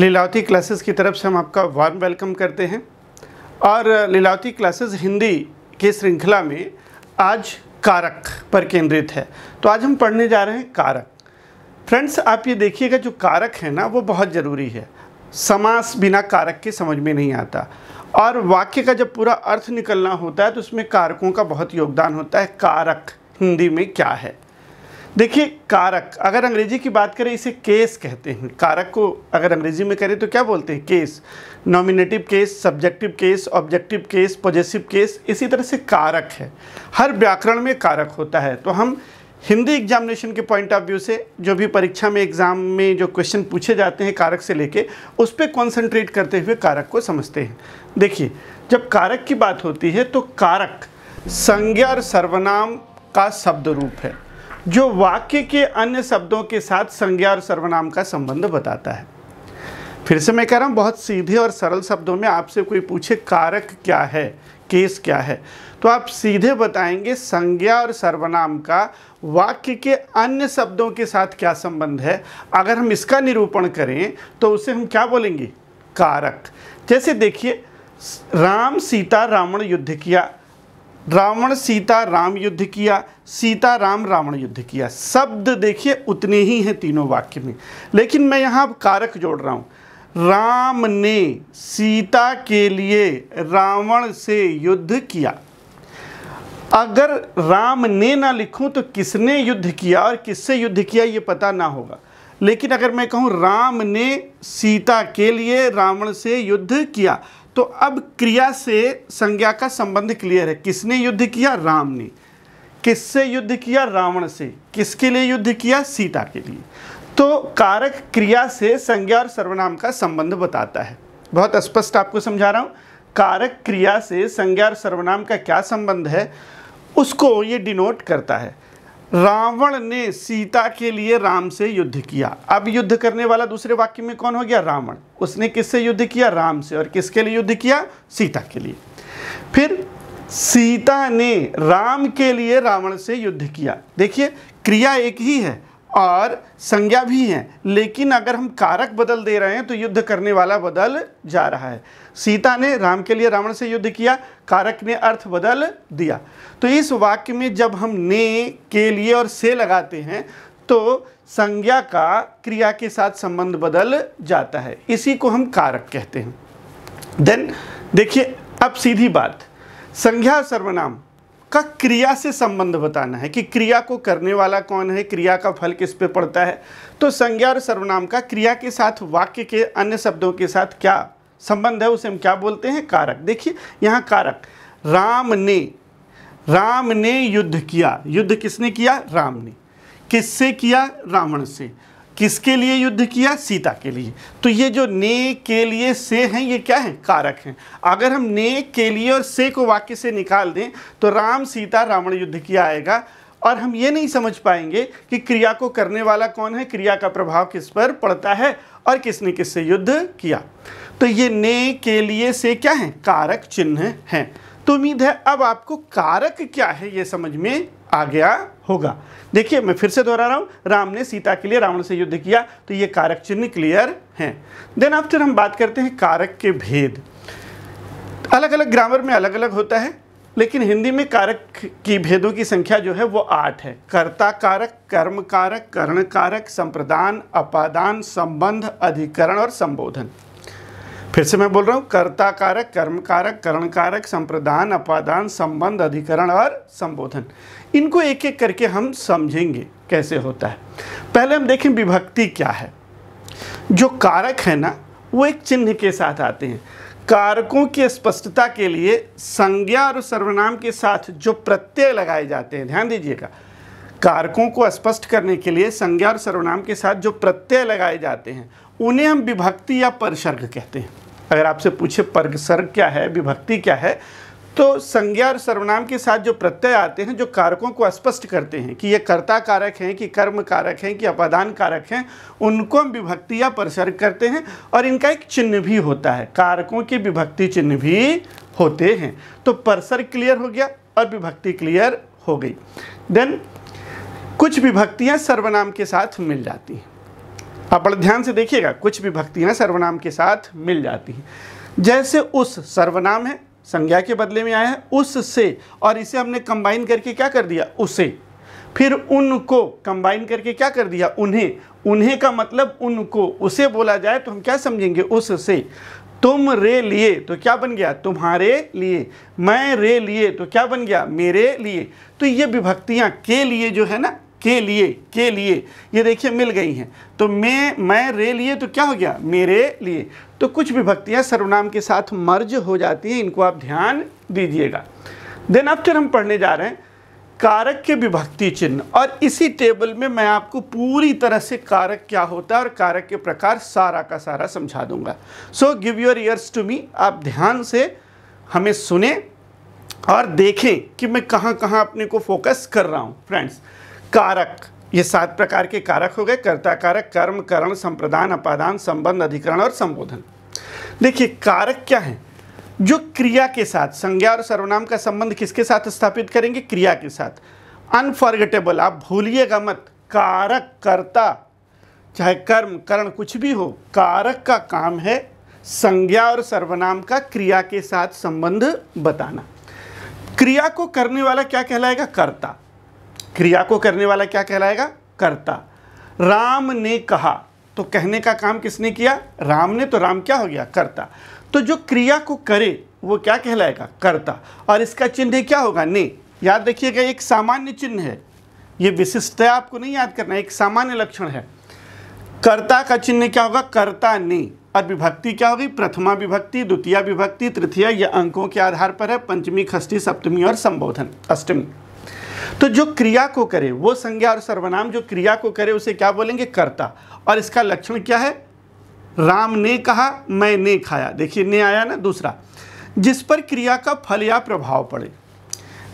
Lilavati classes की तरफ से हम आपका वार्म वेलकम करते हैं और लीलावती क्लासेस हिंदी की श्रृंखला में आज कारक पर केंद्रित है तो आज हम पढ़ने जा रहे हैं कारक फ्रेंड्स आप ये देखिएगा जो कारक है ना वो बहुत ज़रूरी है समास बिना कारक के समझ में नहीं आता और वाक्य का जब पूरा अर्थ निकलना होता है तो उसमें कारकों का बहुत योगदान होता है कारक हिंदी में क्या है देखिए कारक अगर अंग्रेजी की बात करें इसे केस कहते हैं कारक को अगर अंग्रेजी में करें तो क्या बोलते हैं case nominative case subjective case objective case positive case इसी तरह से कारक है हर व्याकरण में कारक होता है तो हम हिंदी एग्जामिनेशन के पॉइंट ऑफ व्यू से जो भी परीक्षा में एग्ज़ाम में जो क्वेश्चन पूछे जाते हैं कारक से लेके उस पर कॉन्सेंट्रेट करते हुए कारक को समझते हैं देखिए जब कारक की बात होती है तो कारक संज्ञा और सर्वनाम का शब्द रूप है जो वाक्य के अन्य शब्दों के साथ संज्ञा और सर्वनाम का संबंध बताता है फिर से मैं कह रहा हूँ बहुत सीधे और सरल शब्दों में आपसे कोई पूछे कारक क्या है केस क्या है तो आप सीधे बताएंगे संज्ञा और सर्वनाम का वाक्य के अन्य शब्दों के साथ क्या संबंध है अगर हम इसका निरूपण करें तो उसे हम क्या बोलेंगे कारक जैसे देखिए राम सीता रावण युद्ध किया रावण सीता राम युद्ध किया सीता राम रावण युद्ध किया शब्द देखिए उतने ही हैं तीनों वाक्य में लेकिन मैं यहाँ अब कारक जोड़ रहा हूँ राम ने सीता के लिए रावण से युद्ध किया अगर राम ने ना लिखूं तो किसने युद्ध किया और किससे युद्ध किया ये पता ना होगा लेकिन अगर मैं कहूं राम ने सीता के लिए रावण से युद्ध किया तो अब क्रिया से संज्ञा का संबंध क्लियर है किसने युद्ध किया राम ने किससे युद्ध किया रावण से किसके लिए युद्ध किया सीता के लिए तो कारक क्रिया से संज्ञा और सर्वनाम का संबंध बताता है बहुत स्पष्ट आपको समझा रहा हूँ कारक क्रिया से संज्ञा और सर्वनाम का क्या संबंध है उसको ये डिनोट करता है रावण ने सीता के लिए राम से युद्ध किया अब युद्ध करने वाला दूसरे वाक्य में कौन हो गया रावण उसने किससे युद्ध किया राम से और किसके लिए युद्ध किया सीता के लिए फिर सीता ने राम के लिए रावण से युद्ध किया देखिए क्रिया एक ही है और संज्ञा भी है लेकिन अगर हम कारक बदल दे रहे हैं तो युद्ध करने वाला बदल जा रहा है सीता ने राम के लिए रावण से युद्ध किया कारक ने अर्थ बदल दिया तो इस वाक्य में जब हम ने के लिए और से लगाते हैं तो संज्ञा का क्रिया के साथ संबंध बदल जाता है इसी को हम कारक कहते हैं देन देखिए अब सीधी बात संज्ञा सर्वनाम का क्रिया से संबंध बताना है कि क्रिया को करने वाला कौन है क्रिया का फल किस पे पड़ता है तो संज्ञा और सर्वनाम का क्रिया के साथ वाक्य के अन्य शब्दों के साथ क्या संबंध है उसे हम क्या बोलते हैं कारक देखिए यहाँ कारक राम ने राम ने युद्ध किया युद्ध किसने किया राम ने किससे किया रावण से किसके लिए युद्ध किया सीता के लिए तो ये जो ने के लिए से हैं ये क्या हैं कारक हैं अगर हम ने के लिए और से को वाक्य से निकाल दें तो राम सीता रावण युद्ध किया आएगा और हम ये नहीं समझ पाएंगे कि क्रिया को करने वाला कौन है क्रिया का प्रभाव किस पर पड़ता है और किसने किससे युद्ध किया तो ये ने के लिए से क्या है कारक चिन्ह हैं तो उम्मीद है अब आपको कारक क्या है ये समझ में आ गया होगा देखिए मैं फिर से दोहरा रहा हूँ राम ने सीता के लिए रावण से युद्ध किया तो ये कारक चिन्ह क्लियर हैं देन आफ्टर हम बात करते हैं कारक के भेद अलग अलग ग्रामर में अलग अलग होता है लेकिन हिंदी में कारक की भेदों की संख्या जो है वो आठ है कर्ता कारक कर्म कारक कर्ण कारक संप्रदान अपादान संबंध अधिकरण और संबोधन फिर से मैं बोल रहा हूँ कर्ता कारक कर्म कारक करण कारक संप्रदान अपादान संबंध अधिकरण और संबोधन इनको एक एक करके हम समझेंगे कैसे होता है पहले हम देखें विभक्ति क्या है जो कारक है ना वो एक चिन्ह के साथ आते हैं कारकों की स्पष्टता के लिए संज्ञा और सर्वनाम के साथ जो प्रत्यय लगाए जाते हैं ध्यान दीजिएगा कारकों को स्पष्ट करने के लिए संज्ञा और सर्वनाम के साथ जो प्रत्यय लगाए जाते हैं उन्हें हम विभक्ति या परसर्ग कहते हैं अगर आपसे पूछे परसर्ग क्या है विभक्ति क्या है तो संज्ञा और सर्वनाम के साथ जो प्रत्यय आते हैं जो कारकों को स्पष्ट करते हैं कि ये कर्ता कारक हैं कि कर्म कारक हैं कि अपादान कारक हैं उनको हम विभक्ति या परसर्ग करते हैं और इनका एक चिन्ह भी होता है कारकों के विभक्ति चिन्ह भी होते हैं तो परसर्ग क्लियर हो गया और विभक्ति क्लियर हो गई देन कुछ विभक्तियाँ सर्वनाम के साथ मिल जाती हैं आप बड़े ध्यान से देखिएगा कुछ भी भक्तियाँ सर्वनाम के साथ मिल जाती हैं जैसे उस सर्वनाम है संज्ञा के बदले में आया है उससे और इसे हमने कंबाइन करके क्या कर दिया उसे फिर उनको कंबाइन करके क्या कर दिया उन्हें उन्हें का मतलब उनको उसे बोला जाए तो हम क्या समझेंगे उससे तुम रे लिए तो क्या बन गया तुम्हारे लिए मैं रे लिए तो क्या बन गया मेरे लिए तो ये विभक्तियाँ के लिए जो है ना के लिए के लिए ये देखिए मिल गई हैं तो मैं मैं रे लिए तो क्या हो गया मेरे लिए तो कुछ विभक्तियाँ सर्वनाम के साथ मर्ज हो जाती हैं इनको आप ध्यान दीजिएगा देन अब फिर हम पढ़ने जा रहे हैं कारक के विभक्ति चिन्ह और इसी टेबल में मैं आपको पूरी तरह से कारक क्या होता है और कारक के प्रकार सारा का सारा समझा दूंगा so give your ears to me आप ध्यान से हमें सुने और देखें कि मैं कहाँ कहाँ अपने को फोकस कर रहा हूँ फ्रेंड्स कारक ये सात प्रकार के कारक हो गए कर्ता कारक कर्म करण संप्रदान अपादान संबंध अधिकरण और संबोधन देखिए कारक क्या है जो क्रिया के साथ संज्ञा और सर्वनाम का संबंध किसके साथ स्थापित करेंगे क्रिया के साथ अनफॉर्गेटेबल आप भूलिएगा मत कारक कर्ता चाहे कर्म करण कुछ भी हो कारक का काम है संज्ञा और सर्वनाम का क्रिया के साथ संबंध बताना क्रिया को करने वाला क्या कहलाएगा कर्ता क्रिया को करने वाला क्या कहलाएगा कर्ता राम ने कहा तो कहने का काम किसने किया राम ने तो राम क्या हो गया कर्ता तो जो क्रिया को करे वो क्या कहलाएगा कर्ता और इसका चिन्ह क्या होगा ने याद रखिएगा एक सामान्य चिन्ह है ये विशिष्टता आपको नहीं याद करना एक सामान्य लक्षण है कर्ता का चिन्ह क्या होगा कर्ता ने और विभक्ति क्या होगी प्रथमा विभक्ति द्वितीय विभक्ति तृतीय यह अंकों के आधार पर है पंचमी खष्टी सप्तमी और संबोधन अष्टमी तो जो क्रिया को करे वो संज्ञा और सर्वनाम जो क्रिया को करे उसे क्या बोलेंगे कर्ता और इसका लक्षण क्या है राम ने कहा मैं ने खाया देखिए ने आया ना दूसरा जिस पर क्रिया का फल या प्रभाव पड़े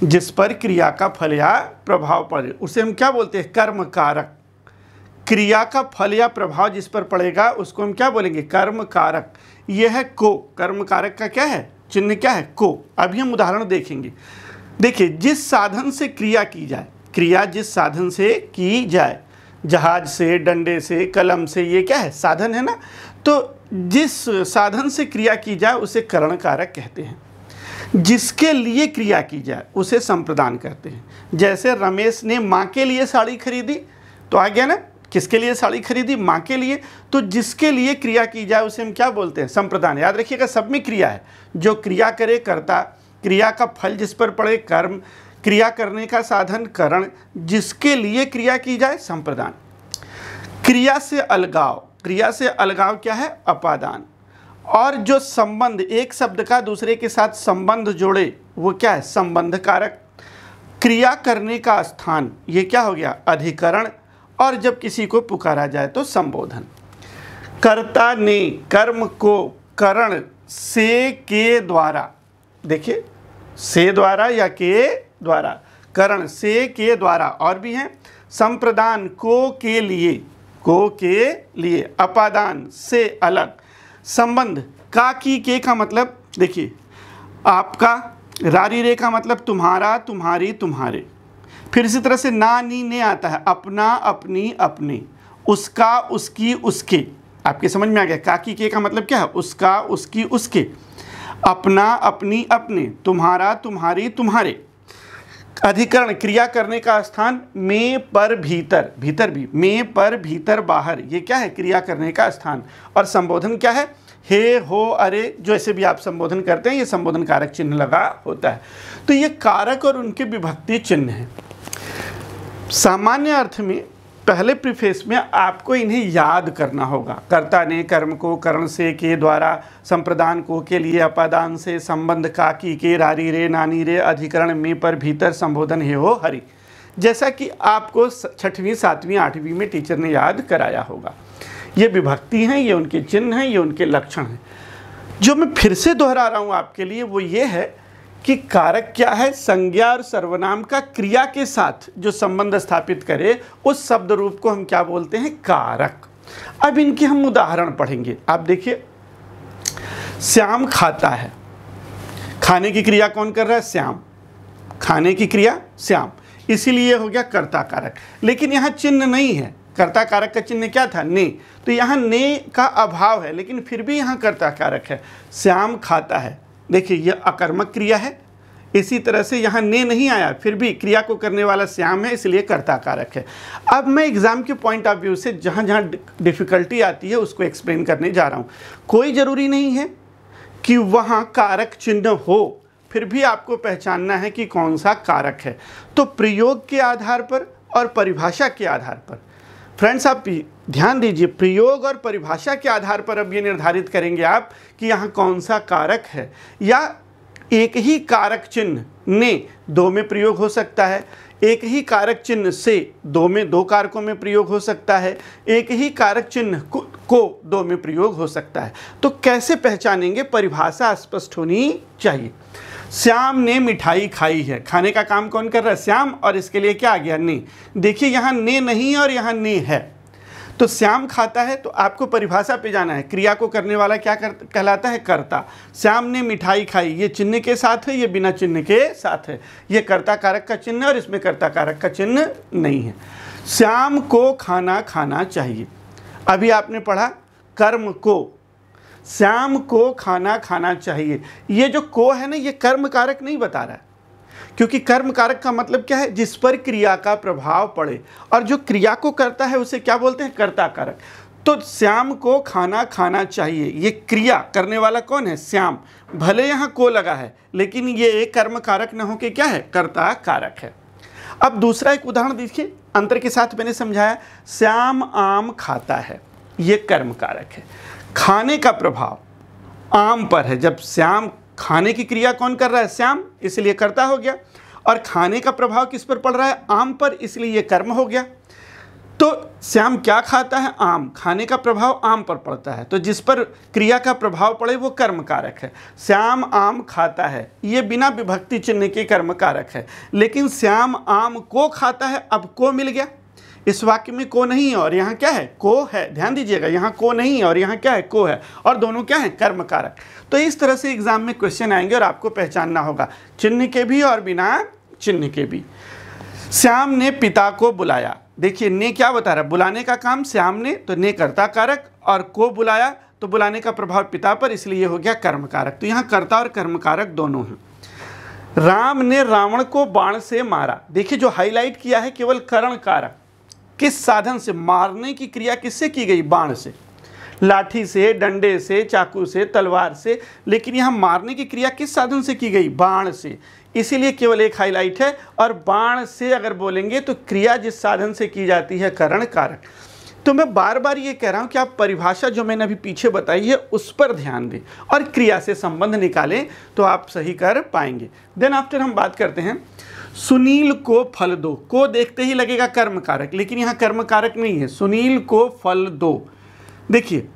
जिस पर क्रिया का फल या प्रभाव पड़े उसे हम क्या बोलते हैं कर्म कारक क्रिया का फल या प्रभाव जिस पर पड़ेगा उसको हम क्या बोलेंगे कर्म कारक यह है को कर्म कारक का क्या है चिन्ह क्या है को अभी हम उदाहरण देखेंगे देखिए जिस साधन से क्रिया की जाए क्रिया जिस साधन से की जाए जहाज से डंडे से कलम से ये क्या है साधन है ना तो जिस साधन से क्रिया की जाए उसे करण कारक कहते हैं जिसके लिए क्रिया की जाए उसे संप्रदान कहते हैं जैसे रमेश ने माँ के लिए साड़ी खरीदी तो आ गया ना किसके लिए साड़ी खरीदी माँ के लिए तो जिसके लिए क्रिया की जाए उसे हम क्या बोलते हैं संप्रदान याद रखिएगा सब में क्रिया है जो क्रिया करे करता क्रिया का फल जिस पर पड़े कर्म क्रिया करने का साधन करण जिसके लिए क्रिया की जाए संप्रदान क्रिया से अलगाव क्रिया से अलगाव क्या है अपादान और जो संबंध एक शब्द का दूसरे के साथ संबंध जोड़े वो क्या है संबंध कारक क्रिया करने का स्थान ये क्या हो गया अधिकरण और जब किसी को पुकारा जाए तो संबोधन कर्ता ने कर्म को करण से के द्वारा देखिए से द्वारा या के द्वारा करण से के द्वारा और भी हैं संप्रदान को के लिए को के लिए अपादान से अलग संबंध का की के का मतलब देखिए आपका रारी रे का मतलब तुम्हारा तुम्हारी तुम्हारे फिर इसी तरह से ना नी ने आता है अपना अपनी अपने उसका उसकी उसके आपके समझ में आ गया काकी के का मतलब क्या है उसका उसकी उसके अपना अपनी अपने तुम्हारा तुम्हारी तुम्हारे अधिकरण क्रिया करने का स्थान में पर भीतर भीतर भी में पर भीतर बाहर ये क्या है क्रिया करने का स्थान और संबोधन क्या है हे हो अरे जो ऐसे भी आप संबोधन करते हैं ये संबोधन कारक चिन्ह लगा होता है तो ये कारक और उनके विभक्ति चिन्ह है सामान्य अर्थ में पहले प्रिफेस में आपको इन्हें याद करना होगा कर्ता ने कर्म को कर्ण से के द्वारा संप्रदान को के लिए अपादान से संबंध काकी के रारी रे नानी रे अधिकरण में पर भीतर संबोधन हे हो हरि जैसा कि आपको छठवीं सातवीं आठवीं में टीचर ने याद कराया होगा ये विभक्ति हैं ये उनके चिन्ह हैं ये उनके लक्षण हैं जो मैं फिर से दोहरा रहा हूँ आपके लिए वो ये है कि कारक क्या है संज्ञा और सर्वनाम का क्रिया के साथ जो संबंध स्थापित करे उस शब्द रूप को हम क्या बोलते हैं कारक अब इनके हम उदाहरण पढ़ेंगे आप देखिए श्याम खाता है खाने की क्रिया कौन कर रहा है श्याम खाने की क्रिया श्याम इसीलिए हो गया कर्ता कारक लेकिन यहाँ चिन्ह नहीं है कर्ता कारक का चिन्ह क्या था ने तो यहाँ ने का अभाव है लेकिन फिर भी यहाँ कर्ता कारक है श्याम खाता है देखिए यह अकर्मक क्रिया है इसी तरह से यहाँ ने नहीं आया फिर भी क्रिया को करने वाला श्याम है इसलिए कर्ता कारक है अब मैं एग्ज़ाम के पॉइंट ऑफ व्यू से जहाँ जहाँ डिफ़िकल्टी आती है उसको एक्सप्लेन करने जा रहा हूँ कोई ज़रूरी नहीं है कि वहाँ कारक चिन्ह हो फिर भी आपको पहचानना है कि कौन सा कारक है तो प्रयोग के आधार पर और परिभाषा के आधार पर फ्रेंड्स आप ध्यान दीजिए प्रयोग और परिभाषा के आधार पर अब ये निर्धारित करेंगे आप कि यहाँ कौन सा कारक है या एक ही कारक चिन्ह ने दो में प्रयोग हो सकता है एक ही कारक चिन्ह से दो में दो कारकों में प्रयोग हो सकता है एक ही कारक चिन्ह को, को दो में प्रयोग हो सकता है तो कैसे पहचानेंगे परिभाषा स्पष्ट होनी चाहिए श्याम ने मिठाई खाई है खाने का काम कौन कर रहा है श्याम और इसके लिए क्या आ गया ने देखिए यहाँ ने नहीं और यहाँ ने है तो श्याम खाता है तो आपको परिभाषा पे जाना है क्रिया को करने वाला क्या कर, कहलाता है कर्ता श्याम ने मिठाई खाई ये चिन्ह के साथ है ये बिना चिन्ह के साथ है ये कर्ता कारक का चिन्ह और इसमें कर्ता कारक का चिन्ह नहीं है श्याम को खाना खाना चाहिए अभी आपने पढ़ा कर्म को श्याम को खाना खाना चाहिए ये जो को है ना ये कर्म कारक नहीं बता रहा है क्योंकि कर्म कारक का मतलब क्या है जिस पर क्रिया का प्रभाव पड़े और जो क्रिया को करता है उसे क्या बोलते हैं कर्ता कारक तो श्याम को खाना खाना चाहिए ये क्रिया करने वाला कौन है श्याम भले यहाँ को लगा है लेकिन ये कर्म कारक न के क्या है कर्ता कारक है अब दूसरा एक उदाहरण देखिए अंतर के साथ मैंने समझाया श्याम आम खाता है ये कर्म कारक है खाने का प्रभाव आम पर है जब श्याम खाने की क्रिया कौन कर रहा है श्याम इसलिए कर्ता हो गया और खाने का प्रभाव किस पर पड़ रहा है आम पर इसलिए यह कर्म हो गया तो श्याम क्या खाता है आम खाने का प्रभाव आम पर पड़ता है तो जिस पर क्रिया का प्रभाव पड़े वो कर्म कारक है श्याम आम खाता है ये बिना विभक्ति चिन्ह के कर्म कारक है लेकिन श्याम आम को खाता है अब को मिल गया इस वाक्य में को नहीं है और यहाँ क्या है को है ध्यान दीजिएगा यहाँ को नहीं है और यहाँ क्या है को है और दोनों क्या है कर्म कारक तो इस तरह से एग्जाम में क्वेश्चन आएंगे और आपको पहचानना होगा चिन्ह के भी और बिना चिन्ह के भी श्याम ने पिता को बुलाया देखिए ने क्या बता रहा बुलाने का काम श्याम ने तो ने कर्ता कारक और को बुलाया तो बुलाने का प्रभाव पिता पर इसलिए हो गया कर्म कारक तो यहाँ कर्ता और कर्म कारक दोनों हैं राम ने रावण को बाण से मारा देखिए जो हाईलाइट किया है केवल करण कारक किस साधन से मारने की क्रिया किससे की गई बाण से लाठी से डंडे से चाकू से तलवार से लेकिन यहाँ मारने की क्रिया किस साधन से की गई बाण से इसीलिए केवल एक हाईलाइट है और बाण से अगर बोलेंगे तो क्रिया जिस साधन से की जाती है करण कारक तो मैं बार बार ये कह रहा हूँ कि आप परिभाषा जो मैंने अभी पीछे बताई है उस पर ध्यान दें और क्रिया से संबंध निकालें तो आप सही कर पाएंगे देन आफ्टर हम बात करते हैं सुनील को फल दो को देखते ही लगेगा कर्म कारक लेकिन यहाँ कर्म कारक नहीं है सुनील को फल दो देखिए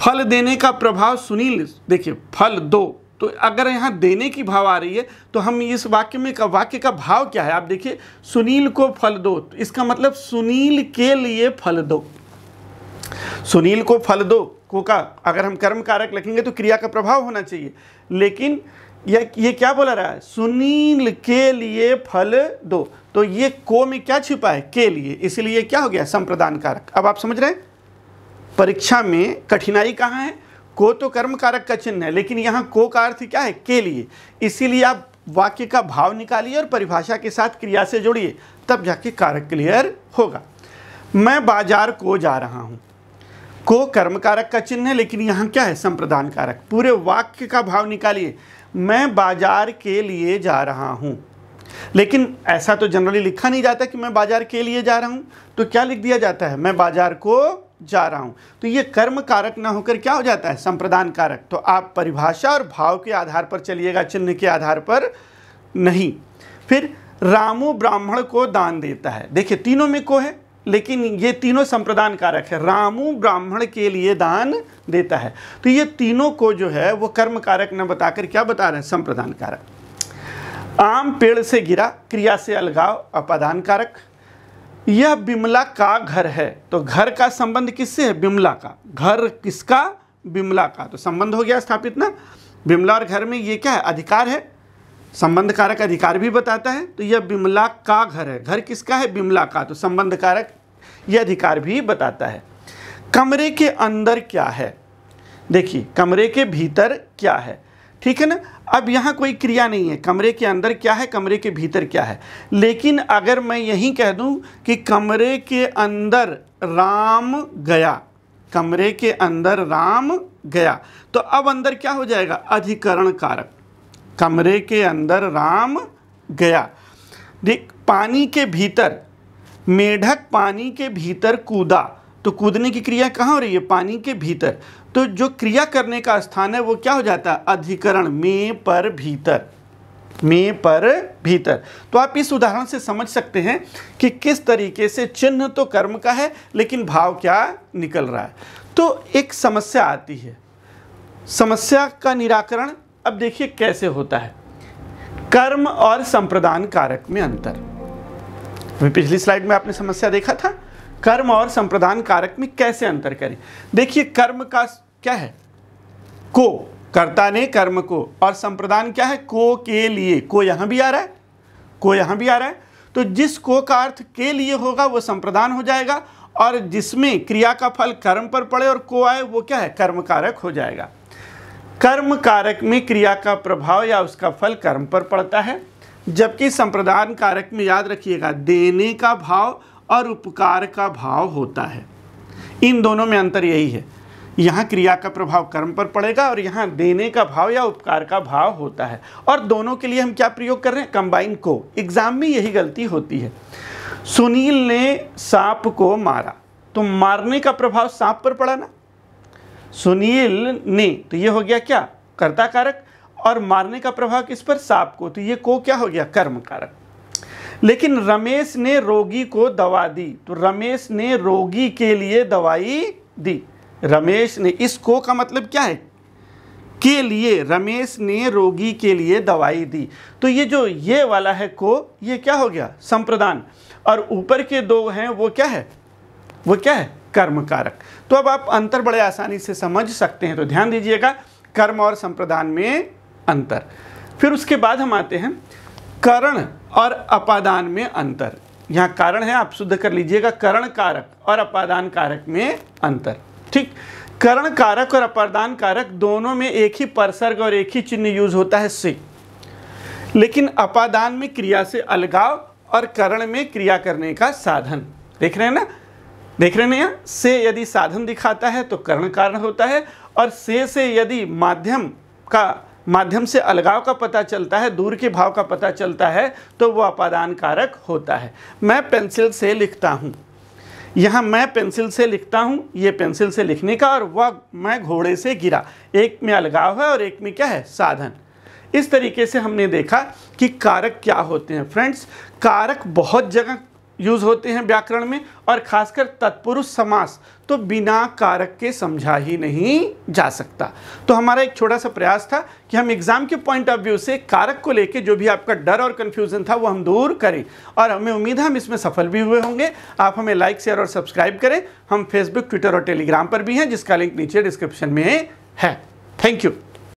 फल देने का प्रभाव सुनील देखिए फल दो तो अगर यहाँ देने की भाव आ रही है तो हम इस वाक्य में का वाक्य का भाव क्या है आप देखिए सुनील को फल दो तो इसका मतलब सुनील के लिए फल दो सुनील को फल दो को का अगर हम कर्म कारक लिखेंगे तो क्रिया का प्रभाव होना चाहिए लेकिन या ये क्या बोला रहा है सुनील के लिए फल दो तो ये को में क्या छिपा है के लिए इसलिए क्या हो गया संप्रदान कारक अब आप समझ रहे हैं परीक्षा में कठिनाई कहाँ है को तो कर्म कारक का चिन्ह है लेकिन यहाँ को का अर्थ क्या है के लिए इसीलिए आप वाक्य का भाव निकालिए और परिभाषा के साथ क्रिया से जोड़िए तब जाके कारक क्लियर होगा मैं बाजार को जा रहा हूँ को कर्म कारक का चिन्ह है लेकिन यहाँ क्या है संप्रदान कारक पूरे वाक्य का भाव निकालिए मैं बाज़ार के लिए जा रहा हूँ लेकिन ऐसा तो जनरली लिखा नहीं जाता कि मैं बाज़ार के लिए जा रहा हूँ तो क्या लिख दिया जाता है मैं बाज़ार को जा रहा हूँ तो ये कर्म कारक ना होकर क्या हो जाता है संप्रदान कारक तो आप परिभाषा और भाव के आधार पर चलिएगा चिन्ह के आधार पर नहीं फिर रामू ब्राह्मण को दान देता है देखिए तीनों में को है लेकिन ये तीनों संप्रदान कारक है रामू ब्राह्मण के लिए दान देता है तो ये तीनों को जो है वो कर्म कारक न बताकर क्या बता रहे हैं संप्रदान कारक आम पेड़ से गिरा क्रिया से अलगाव अपादान कारक यह बिमला का घर है तो घर का संबंध किससे है बिमला का घर किसका बिमला का तो संबंध हो गया स्थापित ना बिमला और घर में ये क्या है अधिकार है संबंध कारक अधिकार भी बताता है तो यह बिमला का घर है घर किसका है बिमला का तो संबंध कारक यह अधिकार भी बताता है कमरे के अंदर क्या है देखिए कमरे के भीतर क्या है ठीक है ना अब यहाँ कोई क्रिया नहीं है कमरे के अंदर क्या है कमरे के भीतर क्या है लेकिन अगर मैं यही कह दूँ कि कमरे के अंदर राम गया कमरे के अंदर राम गया तो अब अंदर क्या हो जाएगा अधिकरण कारक कमरे के अंदर राम गया देख पानी के भीतर मेढक पानी के भीतर कूदा तो कूदने की क्रिया कहाँ हो रही है पानी के भीतर तो जो क्रिया करने का स्थान है वो क्या हो जाता है अधिकरण में पर भीतर में पर भीतर तो आप इस उदाहरण से समझ सकते हैं कि किस तरीके से चिन्ह तो कर्म का है लेकिन भाव क्या निकल रहा है तो एक समस्या आती है समस्या का निराकरण अब देखिए कैसे होता है कर्म और संप्रदान कारक में अंतर पिछली स्लाइड में आपने समस्या देखा था कर्म और संप्रदान कारक में कैसे अंतर करें देखिए कर्म का क्या है को कर्ता ने कर्म को और संप्रदान क्या है को के लिए को यहां भी आ रहा है को यहां भी आ रहा है तो जिस को का अर्थ के लिए होगा वो संप्रदान हो जाएगा और जिसमें क्रिया का फल कर्म पर पड़े और को आए वो क्या है कर्म कारक हो जाएगा कर्म कारक में क्रिया का प्रभाव या उसका फल कर्म पर पड़ता है जबकि संप्रदान कारक में याद रखिएगा देने का भाव और उपकार का भाव होता है इन दोनों में अंतर यही है यहाँ क्रिया का प्रभाव कर्म पर पड़ेगा और यहाँ देने का भाव या उपकार का भाव होता है और दोनों के लिए हम क्या प्रयोग कर रहे हैं कंबाइन को एग्जाम में यही गलती होती है सुनील ने सांप को मारा तो मारने का प्रभाव सांप पर पड़ा ना सुनील ने तो ये हो गया क्या कर्ता कारक और मारने का प्रभाव किस पर सांप को तो ये को क्या हो गया कर्म कारक लेकिन रमेश ने रोगी को दवा दी तो रमेश ने रोगी के लिए दवाई दी रमेश ने इसको का मतलब क्या है के लिए रमेश ने रोगी के लिए दवाई दी तो ये जो ये वाला है को ये क्या हो गया संप्रदान और ऊपर के दो हैं वो क्या है वो क्या है कर्म कारक तो अब आप अंतर बड़े आसानी से समझ सकते हैं तो ध्यान दीजिएगा कर्म और संप्रदान में अंतर फिर उसके बाद हम आते हैं करण और अपादान में अंतर यहाँ कारण है आप शुद्ध कर लीजिएगा करण कारक और अपादान कारक में अंतर ठीक करण कारक और अपादान कारक दोनों में एक ही परसर्ग और एक ही चिन्ह यूज होता है से लेकिन अपादान में क्रिया से अलगाव और करण में क्रिया करने का साधन देख रहे हैं ना देख रहे हैं से यदि साधन दिखाता है तो करण कारण होता है और से से यदि माध्यम का माध्यम से अलगाव का पता चलता है दूर के भाव का पता चलता है तो वो अपादान कारक होता है मैं पेंसिल से लिखता हूँ यहाँ मैं पेंसिल से लिखता हूँ ये पेंसिल से लिखने का और वह मैं घोड़े से गिरा एक में अलगाव है और एक में क्या है साधन इस तरीके से हमने देखा कि कारक क्या होते हैं फ्रेंड्स कारक बहुत जगह यूज होते हैं व्याकरण में और खासकर तत्पुरुष समास तो बिना कारक के समझा ही नहीं जा सकता तो हमारा एक छोटा सा प्रयास था कि हम एग्जाम के पॉइंट ऑफ व्यू से कारक को लेके जो भी आपका डर और कन्फ्यूजन था वो हम दूर करें और हमें उम्मीद है हम इसमें सफल भी हुए होंगे आप हमें लाइक शेयर और सब्सक्राइब करें हम फेसबुक ट्विटर और टेलीग्राम पर भी हैं जिसका लिंक नीचे डिस्क्रिप्शन में है थैंक यू